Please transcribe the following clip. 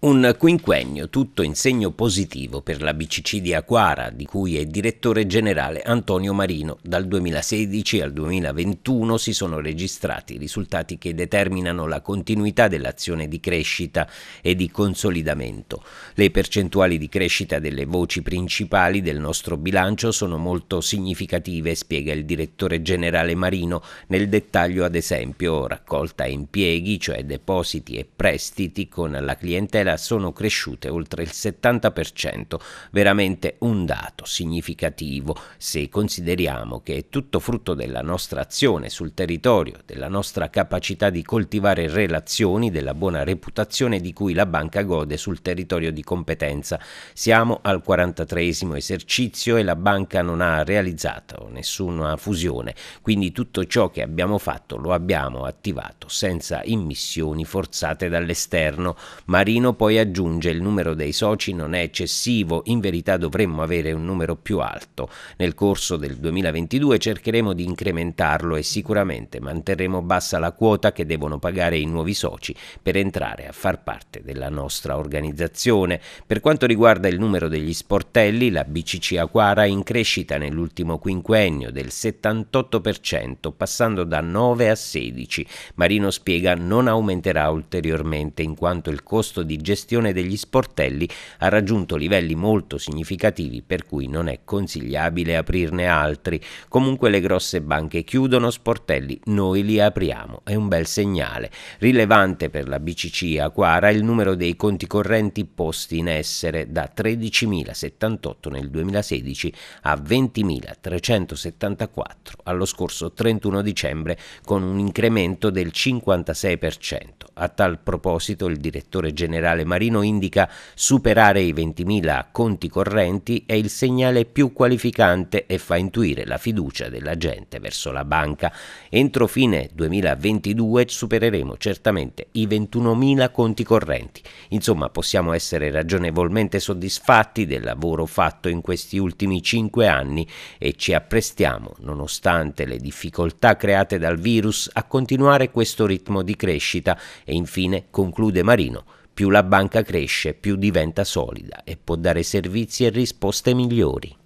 Un quinquennio tutto in segno positivo per la BCC di Aquara, di cui è direttore generale Antonio Marino. Dal 2016 al 2021 si sono registrati risultati che determinano la continuità dell'azione di crescita e di consolidamento. Le percentuali di crescita delle voci principali del nostro bilancio sono molto significative, spiega il direttore generale Marino. Nel dettaglio, ad esempio, raccolta e impieghi, cioè depositi e prestiti con la clientela Brera sono cresciute oltre il 70%, veramente un dato significativo se consideriamo che è tutto frutto della nostra azione sul territorio, della nostra capacità di coltivare relazioni, della buona reputazione di cui la banca gode sul territorio di competenza. Siamo al 43 esercizio e la banca non ha realizzato nessuna fusione, quindi tutto ciò che abbiamo fatto lo abbiamo attivato senza immissioni forzate dall'esterno. Marino poi aggiunge il numero dei soci non è eccessivo, in verità dovremmo avere un numero più alto. Nel corso del 2022 cercheremo di incrementarlo e sicuramente manterremo bassa la quota che devono pagare i nuovi soci per entrare a far parte della nostra organizzazione. Per quanto riguarda il numero degli sportelli, la BCC Aquara è in crescita nell'ultimo quinquennio del 78%, passando da 9 a 16. Marino spiega non aumenterà ulteriormente in quanto il costo di gestione degli sportelli ha raggiunto livelli molto significativi per cui non è consigliabile aprirne altri. Comunque le grosse banche chiudono sportelli, noi li apriamo, è un bel segnale. Rilevante per la BCC Aquara il numero dei conti correnti posti in essere da 13.078 nel 2016 a 20.374 allo scorso 31 dicembre con un incremento del 56%. A tal proposito il direttore generale quale Marino indica superare i 20.000 conti correnti è il segnale più qualificante e fa intuire la fiducia della gente verso la banca. Entro fine 2022 supereremo certamente i 21.000 conti correnti. Insomma, possiamo essere ragionevolmente soddisfatti del lavoro fatto in questi ultimi 5 anni e ci apprestiamo, nonostante le difficoltà create dal virus, a continuare questo ritmo di crescita e infine conclude Marino più la banca cresce, più diventa solida e può dare servizi e risposte migliori.